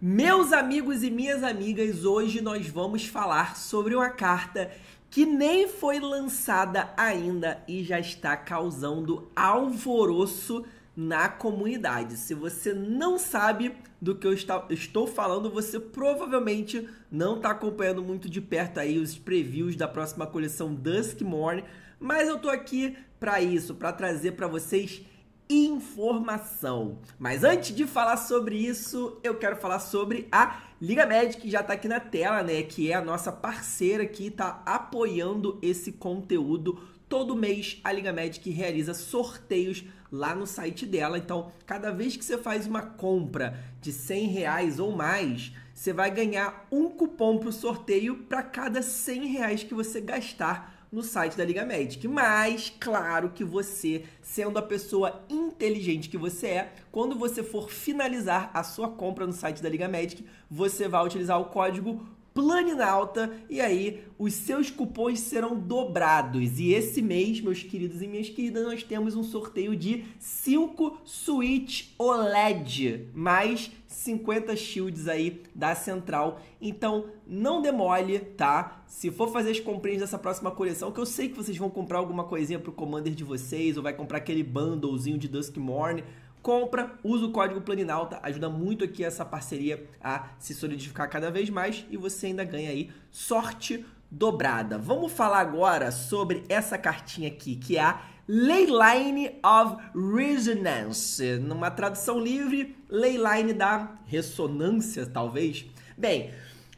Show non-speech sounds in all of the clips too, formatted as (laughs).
Meus amigos e minhas amigas, hoje nós vamos falar sobre uma carta que nem foi lançada ainda e já está causando alvoroço na comunidade. Se você não sabe do que eu estou falando, você provavelmente não está acompanhando muito de perto aí os previews da próxima coleção Dusk Morn, mas eu tô aqui para isso, para trazer para vocês informação. Mas antes de falar sobre isso, eu quero falar sobre a Liga Med, que já está aqui na tela, né? Que é a nossa parceira que está apoiando esse conteúdo. Todo mês a Liga Medic realiza sorteios lá no site dela. Então, cada vez que você faz uma compra de 100 reais ou mais, você vai ganhar um cupom para o sorteio para cada 100 reais que você gastar no site da Liga Magic. Mas, claro que você, sendo a pessoa inteligente que você é, quando você for finalizar a sua compra no site da Liga Magic, você vai utilizar o código Planinalta e aí os seus cupons serão dobrados. E esse mês, meus queridos e minhas queridas, nós temos um sorteio de 5 Switch OLED mais 50 shields aí da Central. Então, não demole, tá? Se for fazer as comprinhas dessa próxima coleção, que eu sei que vocês vão comprar alguma coisinha pro Commander de vocês ou vai comprar aquele bundlezinho de Dusk Morning, compra, usa o código Planinalta, ajuda muito aqui essa parceria a se solidificar cada vez mais e você ainda ganha aí sorte dobrada. Vamos falar agora sobre essa cartinha aqui, que é a Leyline of Resonance, numa tradução livre, Leyline da ressonância, talvez. Bem,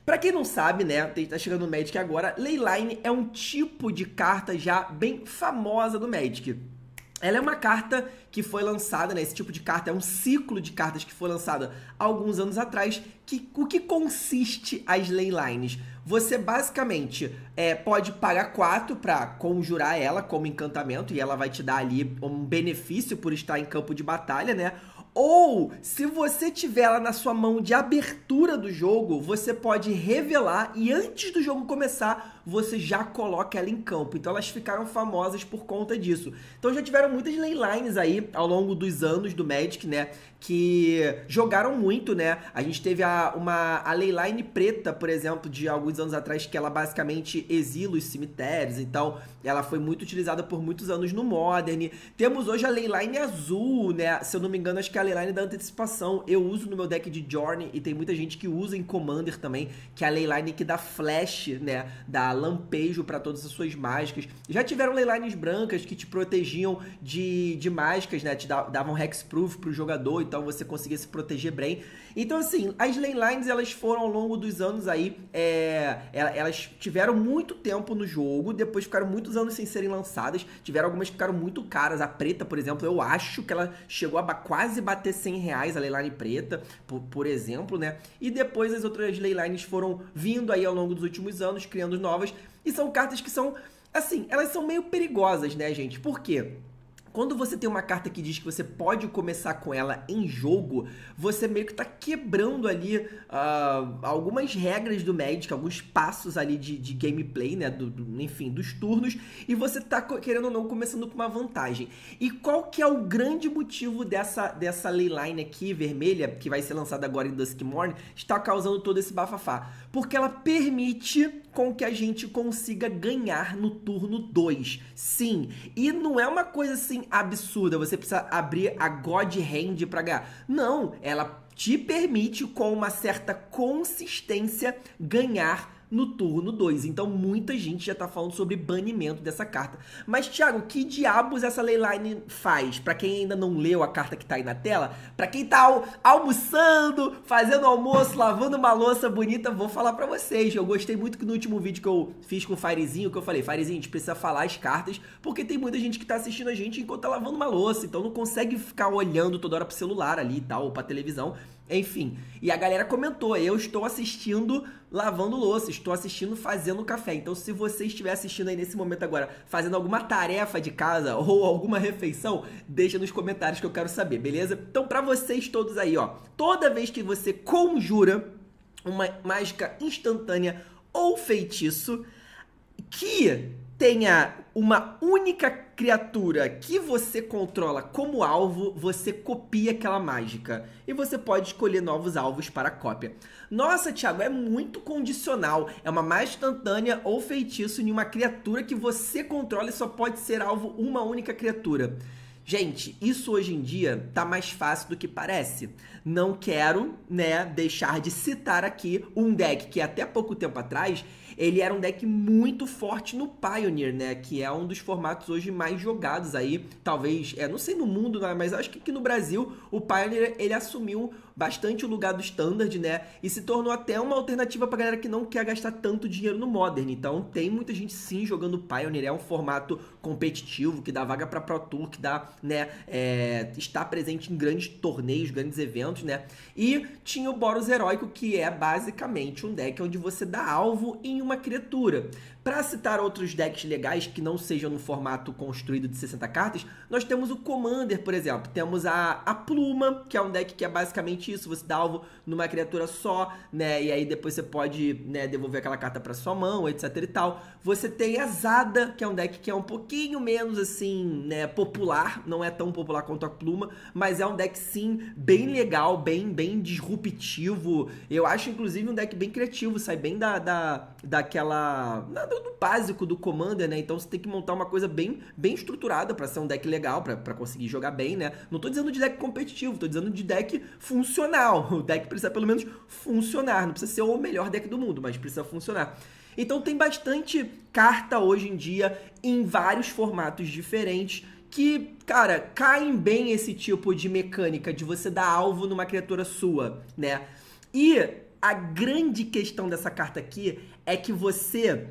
para quem não sabe, né, tá chegando no Magic agora, Leyline é um tipo de carta já bem famosa do Magic ela é uma carta que foi lançada, né? Esse tipo de carta é um ciclo de cartas que foi lançada alguns anos atrás. Que, o que consiste as ley lines? Você basicamente é, pode pagar 4 para conjurar ela como encantamento e ela vai te dar ali um benefício por estar em campo de batalha, né? Ou, se você tiver ela na sua mão de abertura do jogo, você pode revelar e antes do jogo começar, você já coloca ela em campo. Então elas ficaram famosas por conta disso. Então já tiveram muitas laylines aí ao longo dos anos do Magic, né? Que jogaram muito, né? A gente teve a, uma a leyline preta, por exemplo, de alguns anos atrás, que ela basicamente exila os cemitérios. Então ela foi muito utilizada por muitos anos no Modern. Temos hoje a leyline azul, né? Se eu não me engano, acho que é a leyline da antecipação. Eu uso no meu deck de Journey e tem muita gente que usa em Commander também, que é a leyline que dá flash, né? Da lampejo para todas as suas mágicas Já tiveram leilines brancas que te protegiam de, de máscaras, né? Te davam hexproof pro jogador, então você conseguia se proteger bem. Então, assim, as leilines, elas foram ao longo dos anos aí, é, elas tiveram muito tempo no jogo, depois ficaram muitos anos sem serem lançadas. Tiveram algumas que ficaram muito caras. A preta, por exemplo, eu acho que ela chegou a quase bater 100 reais a leiline preta, por, por exemplo, né? E depois as outras leilines foram vindo aí ao longo dos últimos anos, criando novas novas. E são cartas que são, assim, elas são meio perigosas, né, gente? Por quê? Quando você tem uma carta que diz que você pode começar com ela em jogo, você meio que está quebrando ali uh, algumas regras do Magic, alguns passos ali de, de gameplay, né? Do, do, enfim, dos turnos, e você está querendo ou não começando com uma vantagem. E qual que é o grande motivo dessa, dessa leyline aqui, vermelha, que vai ser lançada agora em Morn, está causando todo esse bafafá? Porque ela permite com que a gente consiga ganhar no turno 2. Sim, e não é uma coisa assim absurda, você precisa abrir a God Hand para ganhar. Não, ela te permite com uma certa consistência ganhar no turno 2. Então muita gente já tá falando sobre banimento dessa carta. Mas, Thiago, que diabos essa Leyline faz? Para quem ainda não leu a carta que tá aí na tela, para quem tá al almoçando, fazendo almoço, lavando uma louça bonita, vou falar para vocês. Eu gostei muito que no último vídeo que eu fiz com o Farezinho, que eu falei, Farezinho, a gente precisa falar as cartas, porque tem muita gente que tá assistindo a gente enquanto tá lavando uma louça, então não consegue ficar olhando toda hora pro celular ali e tal, ou pra televisão. Enfim, e a galera comentou: eu estou assistindo lavando louça, estou assistindo fazendo café. Então, se você estiver assistindo aí nesse momento agora, fazendo alguma tarefa de casa ou alguma refeição, deixa nos comentários que eu quero saber, beleza? Então, para vocês todos aí, ó, toda vez que você conjura uma mágica instantânea ou feitiço que tenha uma única criatura que você controla como alvo, você copia aquela mágica. E você pode escolher novos alvos para a cópia. Nossa, Thiago, é muito condicional. É uma mais instantânea ou feitiço em uma criatura que você controla e só pode ser alvo uma única criatura. Gente, isso hoje em dia tá mais fácil do que parece. Não quero, né, deixar de citar aqui um deck que até pouco tempo atrás ele era um deck muito forte no Pioneer, né? Que é um dos formatos hoje mais jogados aí, talvez, é, não sei no mundo, né? mas acho que aqui no Brasil o Pioneer ele assumiu bastante o lugar do standard, né? E se tornou até uma alternativa para galera que não quer gastar tanto dinheiro no modern. Então tem muita gente sim jogando Pioneer, é um formato competitivo que dá vaga para Pro Tour, que dá, né, é, está presente em grandes torneios, grandes eventos, né? E tinha o Boros Heróico, que é basicamente um deck onde você dá alvo em uma criatura. Para citar outros decks legais que não sejam no formato construído de 60 cartas, nós temos o Commander, por exemplo. Temos a, a Pluma, que é um deck que é basicamente isso: você dá alvo numa criatura só, né? E aí depois você pode né, devolver aquela carta para sua mão, etc e tal. Você tem a Zada, que é um deck que é um pouquinho menos assim, né? Popular, não é tão popular quanto a Pluma, mas é um deck sim bem legal, bem, bem disruptivo. Eu acho inclusive um deck bem criativo, sai bem da, da daquela do, do básico do Commander, né? Então você tem que montar uma coisa bem, bem estruturada para ser um deck legal, para conseguir jogar bem, né? Não tô dizendo de deck competitivo, tô dizendo de deck funcional. (laughs) O deck precisa pelo menos funcionar, não precisa ser o melhor deck do mundo, mas precisa funcionar. Então tem bastante carta hoje em dia em vários formatos diferentes que, cara, caem bem esse tipo de mecânica de você dar alvo numa criatura sua, né? E a grande questão dessa carta aqui é que você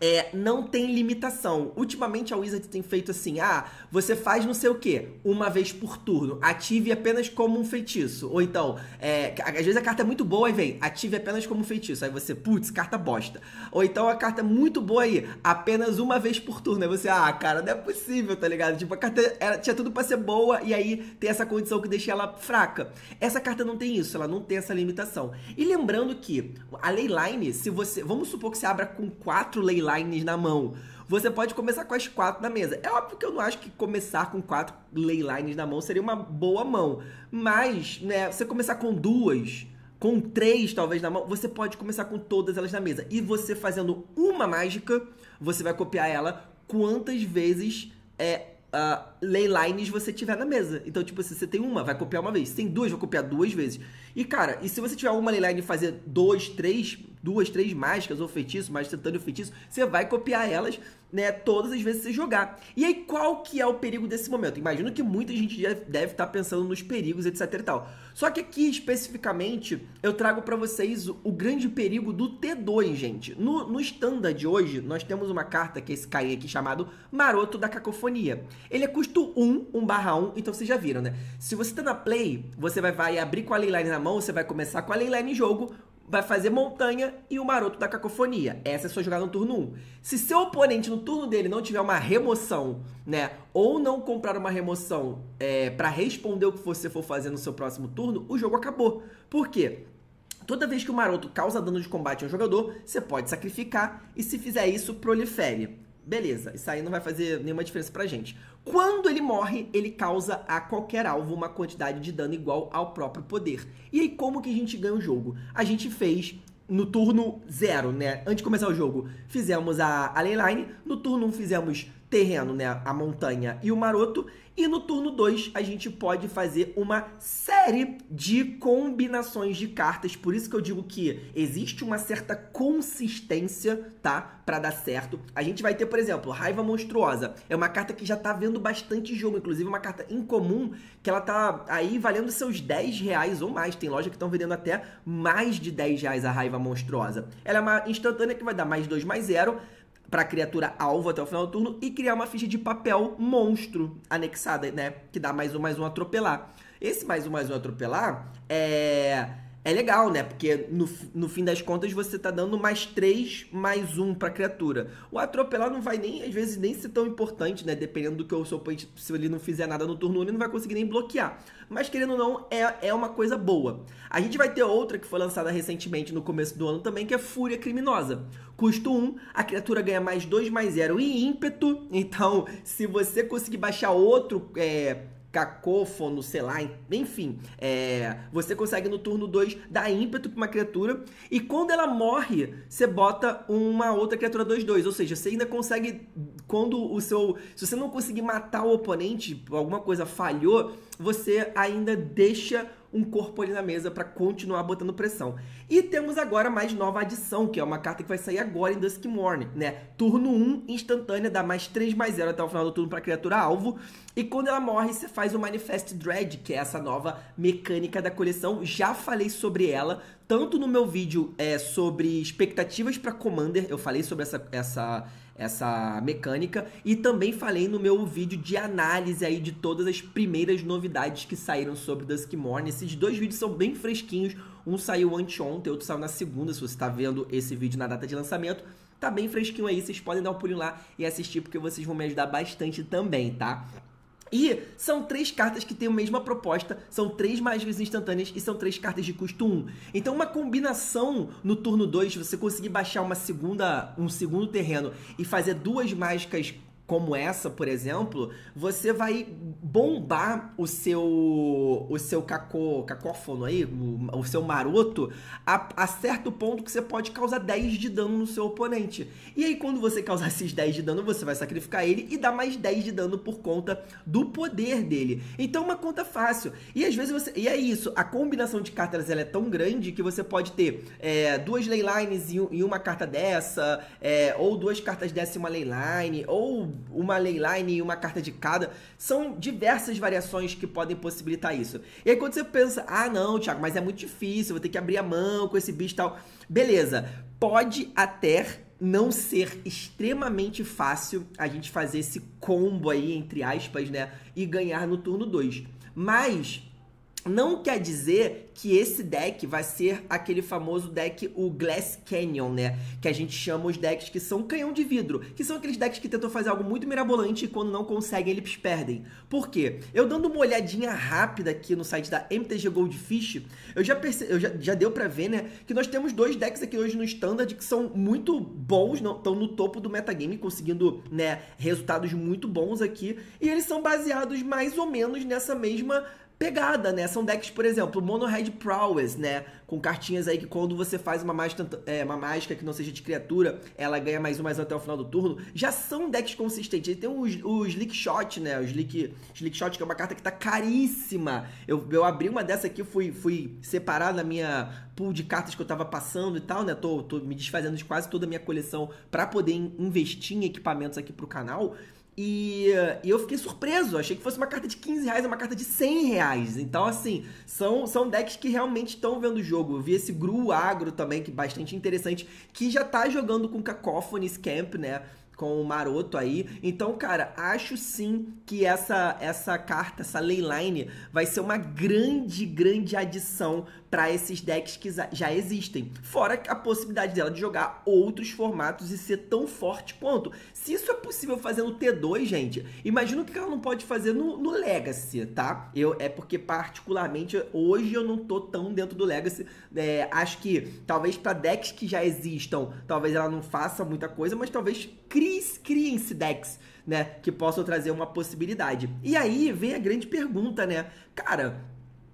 é, não tem limitação. Ultimamente a Wizard tem feito assim: ah, você faz não sei o que, uma vez por turno, ative apenas como um feitiço. Ou então, é, às vezes a carta é muito boa e vem, ative apenas como um feitiço. Aí você, putz, carta bosta. Ou então a carta é muito boa aí, apenas uma vez por turno. Aí você, ah, cara, não é possível, tá ligado? Tipo, a carta tinha tudo pra ser boa e aí tem essa condição que deixa ela fraca. Essa carta não tem isso, ela não tem essa limitação. E lembrando que a leyline, se você. Vamos supor que você abra com quatro leilines lines na mão. Você pode começar com as quatro na mesa. É óbvio que eu não acho que começar com quatro leylines na mão seria uma boa mão. Mas, né, você começar com duas, com três talvez na mão, você pode começar com todas elas na mesa. E você fazendo uma mágica, você vai copiar ela quantas vezes é uh, leylines você tiver na mesa. Então, tipo, se assim, você tem uma, vai copiar uma vez. Se tem duas, vai copiar duas vezes. E, cara, e se você tiver uma leyline e fazer dois, três, duas, três mágicas ou feitiço, mais tentando feitiço, você vai copiar elas, né, todas as vezes que você jogar. E aí, qual que é o perigo desse momento? Imagino que muita gente já deve estar tá pensando nos perigos, etc e tal. Só que aqui, especificamente, eu trago para vocês o, grande perigo do T2, gente. No, no standard de hoje, nós temos uma carta, que é esse caí aqui, chamado Maroto da Cacofonia. Ele é custo 1, 1 barra 1, então vocês já viram, né? Se você tá na play, você vai, vai abrir com a Leyline na mão, você vai começar com a Leyline em jogo, vai fazer montanha e o maroto da cacofonia. Essa é a sua jogada no turno 1. Se seu oponente no turno dele não tiver uma remoção, né? Ou não comprar uma remoção é, para responder o que você for fazer no seu próximo turno, o jogo acabou. Por quê? Toda vez que o maroto causa dano de combate a um jogador, você pode sacrificar e se fizer isso, prolifere. Beleza, isso aí não vai fazer nenhuma diferença pra gente. Quando ele morre, ele causa a qualquer alvo uma quantidade de dano igual ao próprio poder. E aí, como que a gente ganha o jogo? A gente fez no turno zero, né? Antes de começar o jogo, fizemos a, a leyline. No turno 1 um, fizemos terreno, né, a montanha e o maroto. E no turno 2 a gente pode fazer uma série de combinações de cartas. Por isso que eu digo que existe uma certa consistência, tá? Para dar certo. A gente vai ter, por exemplo, Raiva Monstruosa. É uma carta que já tá vendo bastante jogo, inclusive uma carta incomum que ela tá aí valendo seus 10 reais ou mais. Tem loja que estão vendendo até mais de 10 reais a Raiva Monstruosa. Ela é uma instantânea que vai dar mais 2 mais 0 para criatura alvo até o final do turno e criar uma ficha de papel monstro anexada, né? Que dá mais um, mais um atropelar. Esse mais um, mais um atropelar é é legal, né? Porque no, no fim das contas você tá dando mais 3, mais 1 pra criatura. O atropelar não vai nem, às vezes, nem ser tão importante, né? Dependendo do que o seu oponente, se ele não fizer nada no turno, ele não vai conseguir nem bloquear. Mas querendo ou não, é, é uma coisa boa. A gente vai ter outra que foi lançada recentemente no começo do ano também, que é Fúria Criminosa. Custo 1, a criatura ganha mais 2, mais 0 e ímpeto. (laughs) Então, se você conseguir baixar outro. É, cacófono, sei lá, enfim. É, você consegue no turno 2 dar ímpeto para uma criatura e quando ela morre, você bota uma outra criatura 2-2, ou seja, você ainda consegue quando o seu, se você não conseguir matar o oponente, alguma coisa falhou, você ainda deixa um corpo ali na mesa para continuar botando pressão. E temos agora mais nova adição, que é uma carta que vai sair agora em Dusk Morning, né? Turno 1, instantânea, dá mais 3 mais 0 até o final do turno para criatura alvo. E quando ela morre, você faz o Manifest Dread, que é essa nova mecânica da coleção. Já falei sobre ela, tanto no meu vídeo é, sobre expectativas para Commander, eu falei sobre essa, essa, essa mecânica, e também falei no meu vídeo de análise aí de todas as primeiras novidades que saíram sobre Morn. Esses dois vídeos são bem fresquinhos, um saiu anteontem, outro saiu na segunda, se você está vendo esse vídeo na data de lançamento. Tá bem fresquinho aí, vocês podem dar um pulinho lá e assistir, porque vocês vão me ajudar bastante também, tá? E são três cartas que têm a mesma proposta, são três mágicas instantâneas e são três cartas de custo 1. Então uma combinação no turno 2, você conseguir baixar uma segunda, um segundo terreno e fazer duas mágicas como essa, por exemplo, você vai bombar o seu o seu cacô, cacófono aí, o, o seu maroto, a, a, certo ponto que você pode causar 10 de dano no seu oponente. E aí, quando você causar (laughs) esses 10 de dano, você vai sacrificar ele e dar mais 10 de dano por conta do poder dele. Então, é uma conta fácil. E às vezes você. E é isso, a combinação de cartas ela é tão grande que você pode ter é, duas leylines e, uma carta dessa, é, ou duas cartas dessa e uma leyline, ou uma leyline e uma carta de cada. São diversas variações que podem possibilitar isso. E aí quando você pensa, ah não, Thiago, mas é muito difícil, vou ter que abrir a mão com esse bicho e tal. Beleza, pode até não ser extremamente fácil a gente fazer esse combo aí, entre aspas, né? E ganhar no turno 2. Mas não quer dizer que esse deck vai ser aquele famoso deck, o Glass Canyon, né? Que a gente chama os decks que são canhão de vidro, que são aqueles decks que tentam fazer algo muito mirabolante e quando não conseguem, eles perdem. Por quê? Eu dando uma olhadinha rápida aqui no site da MTG Goldfish, eu já perce eu já, já deu pra ver, né? Que nós temos dois decks aqui hoje no Standard que são muito bons, estão no topo do metagame, conseguindo, né, resultados muito bons aqui. E eles são baseados mais ou menos nessa mesma pegada, né? São decks, por exemplo, Mono Red Prowess, né? Com cartinhas aí que quando você faz uma mágica, é, uma mágica que não seja de criatura, ela ganha mais um, mais um até o final do turno. Já são decks consistentes. Ele tem o, o Slick Shot, né? O Slick, Slick Shot, que é uma carta que tá caríssima. Eu, eu abri uma dessa aqui, fui, fui separar na minha pool de cartas que eu tava passando e tal, né? Tô, tô me desfazendo de quase toda a minha coleção para poder investir em equipamentos aqui pro canal. E, eh, e, eu fiquei surpreso, achei que fosse uma carta de 15 reais, é uma carta de 100 reais. Então, assim, são, são decks que realmente estão vendo o jogo. Eu vi esse Gru Agro também, que é bastante interessante, que já tá jogando com cacophony Camp, né? Com o Maroto aí. Então, cara, acho sim que essa, essa carta, essa Leyline, vai ser uma grande, grande adição para esses decks que já existem. Fora a possibilidade dela de jogar outros formatos e ser tão forte quanto. Se isso é possível fazer no T2, gente, imagina o que ela não pode fazer no, no Legacy, tá? Eu, é porque, particularmente, hoje eu não tô tão dentro do Legacy. É, acho que talvez para decks que já existam, talvez ela não faça muita coisa, mas talvez criem-se decks. Né, que possam trazer uma possibilidade. E aí vem a grande pergunta, né? Cara,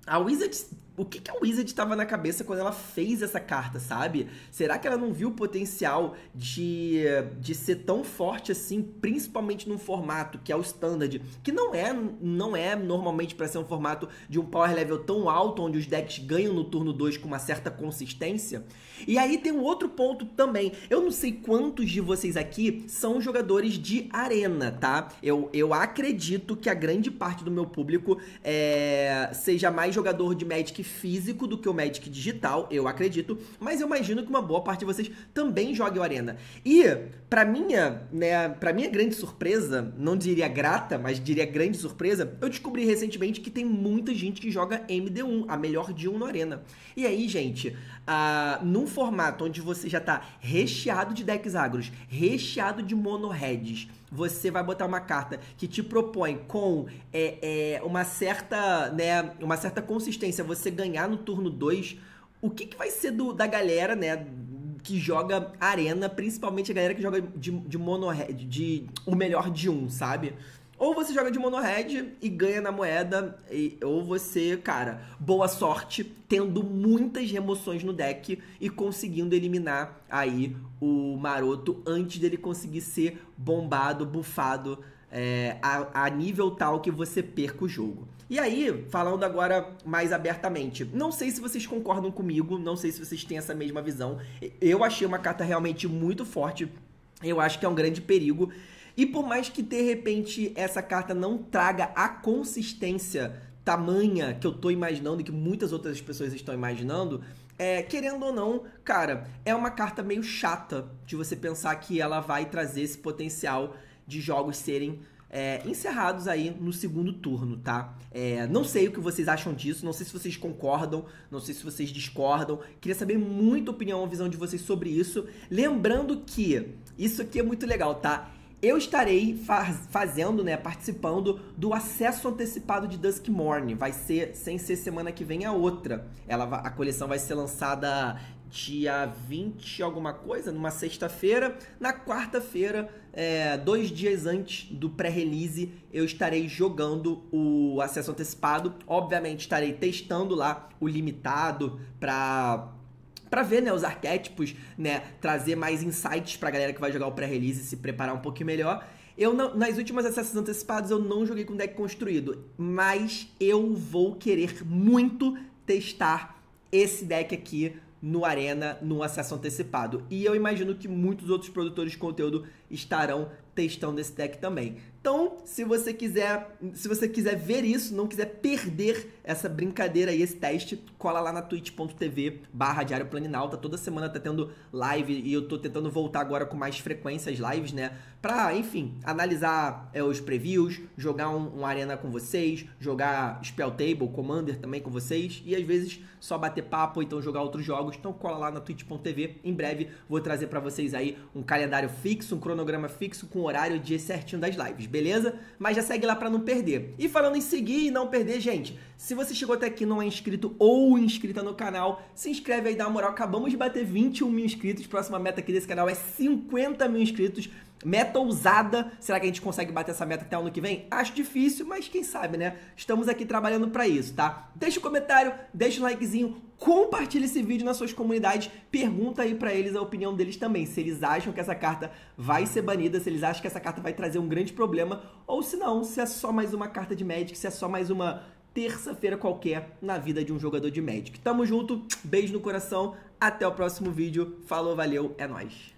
a Wizards o que, que a Wizard estava na cabeça quando ela fez essa carta, sabe? Será que ela não viu o potencial de, de ser tão forte assim, principalmente num formato que é o standard, que não é, não é normalmente para ser um formato de um power level tão alto, onde os decks ganham no turno 2 com uma certa consistência? E aí tem um outro ponto também. Eu não sei quantos de vocês aqui são jogadores de arena, tá? Eu, eu acredito que a grande parte do meu público é, seja mais jogador de Magic físico do que o Magic digital, eu acredito, mas eu imagino que uma boa parte de vocês também jogue o Arena. E para minha, né, para minha grande surpresa, não diria grata, mas diria grande surpresa, eu descobri recentemente que tem muita gente que joga MD1, a melhor de 1 no Arena. E aí, gente, ah, num formato onde você já tá recheado de decks agros, recheado de mono-heads, você vai botar uma carta que te propõe com é, é, uma certa né, uma certa consistência você ganhar no turno 2, o que, que vai ser do, da galera, né? Que joga arena, principalmente a galera que joga de, de mono de, de o melhor de um, sabe? Ou você joga de mono-red e ganha na moeda, e, ou você, cara, boa sorte, tendo muitas remoções no deck e conseguindo eliminar aí o maroto antes dele conseguir ser bombado, bufado é, a, a nível tal que você perca o jogo. E aí, falando agora mais abertamente, não sei se vocês concordam comigo, não sei se vocês têm essa mesma visão. Eu achei uma carta realmente muito forte. Eu acho que é um grande perigo. E por mais que de repente essa carta não traga a consistência tamanha que eu tô imaginando e que muitas outras pessoas estão imaginando, é, querendo ou não, cara, é uma carta meio chata de você pensar que ela vai trazer esse potencial de jogos serem é, encerrados aí no segundo turno, tá? É, não sei o que vocês acham disso, não sei se vocês concordam, não sei se vocês discordam. Queria saber muito a opinião, a visão de vocês sobre isso. Lembrando que isso aqui é muito legal, tá? eu estarei faz, fazendo, né, participando do acesso antecipado de Dusk Morning. Vai ser, sem ser semana que vem, a outra. Ela, a coleção vai ser lançada dia 20 alguma coisa, numa sexta-feira. Na quarta-feira, é, dois dias antes do pré-release, eu estarei jogando o acesso antecipado. Obviamente, estarei testando lá o limitado para para ver, né, os arquétipos, né, trazer mais insights pra galera que vai jogar o pré-release e se preparar um pouquinho melhor. Eu não, nas últimas acessos antecipados eu não joguei com deck construído, mas eu vou querer muito testar esse deck aqui no Arena, no acesso antecipado. E eu imagino que muitos outros produtores de conteúdo estarão testando esse deck também. Então, se você quiser, se você quiser ver isso, não quiser perder essa brincadeira e esse teste, cola lá na twitch.tv barra Diário Planinalta. Toda semana tá tendo live e eu tô tentando voltar agora com mais frequência as lives, né? Pra, enfim, analisar é, os previews, jogar um, um, arena com vocês, jogar Spell Table, Commander também com vocês e às vezes só bater papo, então jogar outros jogos. Então cola lá na twitch.tv. Em breve vou trazer para vocês aí um calendário fixo, um cronograma fixo com horário e dia certinho das lives beleza? Mas já segue lá para não perder. E falando em seguir e não perder, gente, se você chegou até aqui não é inscrito ou inscrita no canal, se inscreve aí, dá uma moral. Acabamos de bater 21 mil inscritos. Próxima meta aqui desse canal é 50 mil inscritos. Meta ousada. Será que a gente consegue bater essa meta até o ano que vem? Acho difícil, mas quem sabe, né? Estamos aqui trabalhando para isso, tá? Deixa o um comentário, deixa o um likezinho, compartilha esse vídeo nas suas comunidades, pergunta aí para eles a opinião deles também, se eles acham que essa carta vai ser banida, se eles acham que essa carta vai trazer um grande problema, ou se não, se é só mais uma carta de Magic, se é só mais uma terça-feira qualquer na vida de um jogador de Magic. Tamo junto, beijo no coração, até o próximo vídeo. Falou, valeu, é nós.